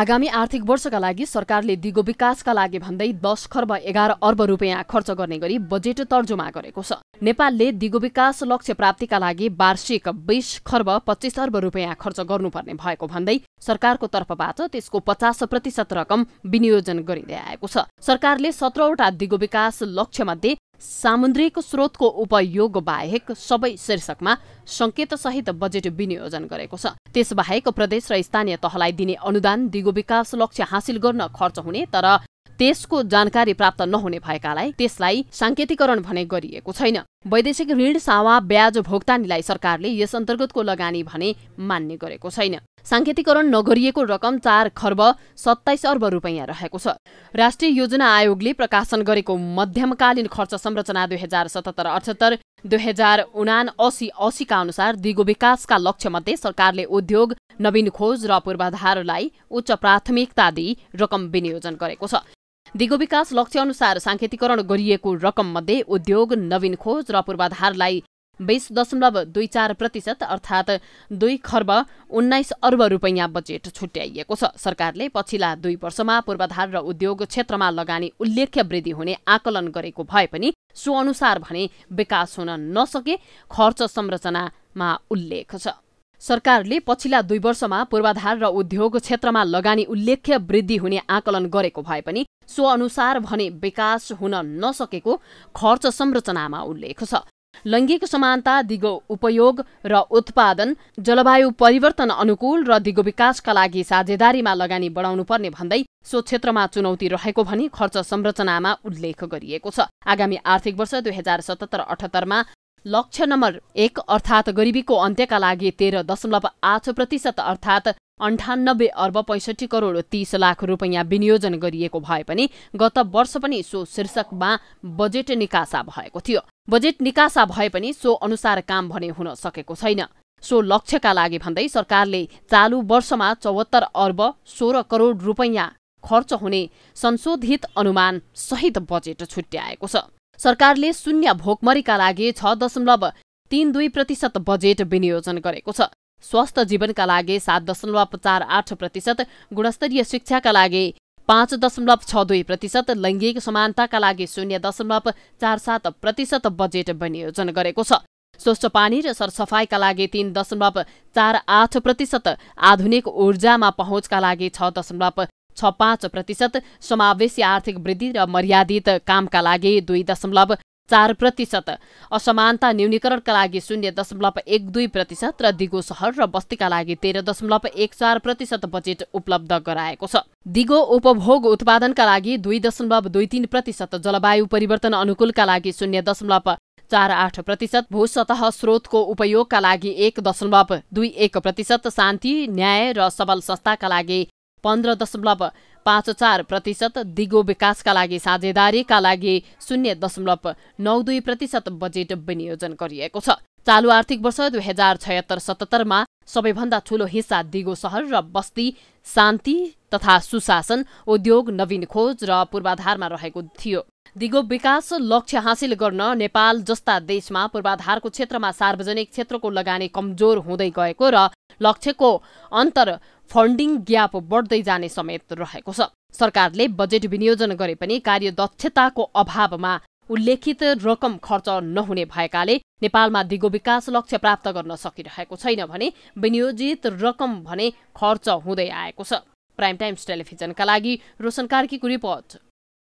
आगामी आर्थिक वर्षका लागि सरकारले दिगो विकासका लागि भन्दै दस खर्ब एघार अर्ब रुपियाँ खर्च गर्ने गरी बजेट तर्जुमा गरेको छ नेपालले दिगो विकास लक्ष्य प्राप्तिका लागि वार्षिक बीस खर्ब पच्चिस अर्ब रुपियाँ खर्च गर्नुपर्ने भएको भन्दै सरकारको तर्फबाट त्यसको पचास प्रतिशत रकम विनियोजन गरिँदै आएको छ सरकारले सत्रवटा दिगो विकास लक्ष्यमध्ये सामुद्रिक स्रोतको उपयोग बाहेक सबै शीर्षकमा सहित बजेट विनियोजन गरेको छ त्यसबाहेक प्रदेश र स्थानीय तहलाई दिने अनुदान दिगो विकास लक्ष्य हासिल गर्न खर्च हुने तर त्यसको जानकारी प्राप्त नहुने भएकालाई त्यसलाई साङ्केतिकरण भने गरिएको छैन वैदेशिक ऋण सावा ब्याज भुक्तानीलाई सरकारले यस अन्तर्गतको लगानी भने मान्ने गरेको छैन साङ्केतिकरण नगरिएको रकम चार खर्ब सत्ताइस अर्ब रुपियाँ रहेको छ राष्ट्रिय योजना आयोगले प्रकाशन गरेको मध्यमकालीन खर्च संरचना दुई हजार सतहत्तर अठहत्तर दुई हजार उना असी असीका अनुसार दिगो विकासका लक्ष्यमध्ये सरकारले उद्योग नवीन खोज र पूर्वाधारलाई उच्च प्राथमिकता दिई रकम विनियोजन गरेको छ दिगो विकास लक्ष्य अनुसार साङ्केतिकरण गरिएको रकम मध्ये उद्योग नवीन खोज र पूर्वाधारलाई बीस दशमलव दुई चार प्रतिशत अर्थात् दुई खर्ब उन्नाइस अर्ब रुपैयाँ बजेट छुट्याइएको छ सरकारले पछिल्ला दुई वर्षमा पूर्वाधार र उद्योग क्षेत्रमा लगानी उल्लेख्य वृद्धि हुने आकलन गरेको भए पनि सो अनुसार भने विकास हुन नसके खर्च संरचनामा उल्लेख छ सरकारले पछिल्ला दुई वर्षमा पूर्वाधार र उद्योग क्षेत्रमा लगानी उल्लेख्य वृद्धि हुने आकलन गरेको भए पनि सो अनुसार भने विकास हुन नसकेको खर्च संरचनामा उल्लेख छ लैङ्गिक समानता दिगो उपयोग र उत्पादन जलवायु परिवर्तन अनुकूल र दिगो विकासका लागि साझेदारीमा लगानी बढाउनु पर्ने भन्दै सो क्षेत्रमा चुनौती रहेको भनी खर्च संरचनामा उल्लेख गरिएको छ आगामी आर्थिक वर्ष दुई हजार सतहत्तर अठहत्तरमा लक्ष्य नम्बर एक अर्थात् गरिबीको अन्त्यका लागि तेह्र दशमलव आठ प्रतिशत अर्थात् अन्ठानब्बे अर्ब पैँसठी करोड तीस लाख रुपैयाँ विनियोजन गरिएको भए पनि गत वर्ष पनि सो शीर्षकमा बजेट निकासा भएको थियो बजेट निकासा भए पनि सो अनुसार काम भने हुन सकेको छैन सो लक्ष्यका लागि भन्दै सरकारले चालु वर्षमा चौहत्तर अर्ब सोह्र करोड रुपैयाँ खर्च हुने संशोधित अनुमान सहित बजेट छुट्याएको छ सरकारले शून्य भोकमरीका लागि छ दशमलव तीन दुई प्रतिशत बजेट विनियोजन गरेको छ स्वस्थ जीवनका लागि सात दशमलव चार आठ प्रतिशत गुणस्तरीय शिक्षाका लागि पाँच दशमलव छ दुई प्रतिशत लैङ्गिक समानताका लागि शून्य दशमलव चार सात प्रतिशत बजेट विनियोजन गरेको छ स्वच्छ पानी र सरसफाइका लागि तीन दशमलव चार आठ प्रतिशत आधुनिक ऊर्जामा पहुँचका लागि छ दशमलव छ पाँच प्रतिशत समावेशी आर्थिक वृद्धि र मर्यादित कामका लागि दुई दशमलव चार प्रतिशत असमानता न्यूनीकरणका लागि शून्य दशमलव एक दुई प्रतिशत र दिगो सहर र बस्तीका लागि तेह्र दशमलव एक चार प्रतिशत बजेट उपलब्ध गराएको छ दिगो उपभोग उत्पादनका लागि दुई दशमलव दुई तिन प्रतिशत जलवायु परिवर्तन अनुकूलका लागि शून्य दशमलव चार आठ प्रतिशत भूसतह स्रोतको उपयोगका लागि एक दशमलव दुई एक प्रतिशत शान्ति न्याय र सबल संस्थाका लागि पन्ध्र दशमलव पाँच चार प्रतिशत दिगो विकासका लागि साझेदारीका लागि शून्य दशमलव नौ दुई प्रतिशत बजेट विनियोजन गरिएको छ चालु आर्थिक वर्ष दुई हजार छयत्तर सतहत्तरमा सबैभन्दा ठूलो हिस्सा दिगो सहर र बस्ती शान्ति तथा सुशासन उद्योग नवीन खोज र पूर्वाधारमा रहेको थियो दिगो विकास लक्ष्य हासिल गर्न नेपाल जस्ता देशमा पूर्वाधारको क्षेत्रमा सार्वजनिक क्षेत्रको लगानी कमजोर हुँदै गएको र लक्ष्यको अन्तर फन्डिङ ग्याप बढ्दै जाने समेत रहेको छ सरकारले बजेट विनियोजन गरे पनि कार्यदक्षताको अभावमा उल्लेखित रकम खर्च नहुने भएकाले नेपालमा दिगो विकास लक्ष्य प्राप्त गर्न सकिरहेको छैन भने विनियोजित रकम भने खर्च हुँदै आएको छ प्राइम टाइम्स टेलिभिजनका लागि रोशन कार्कीको रिपोर्ट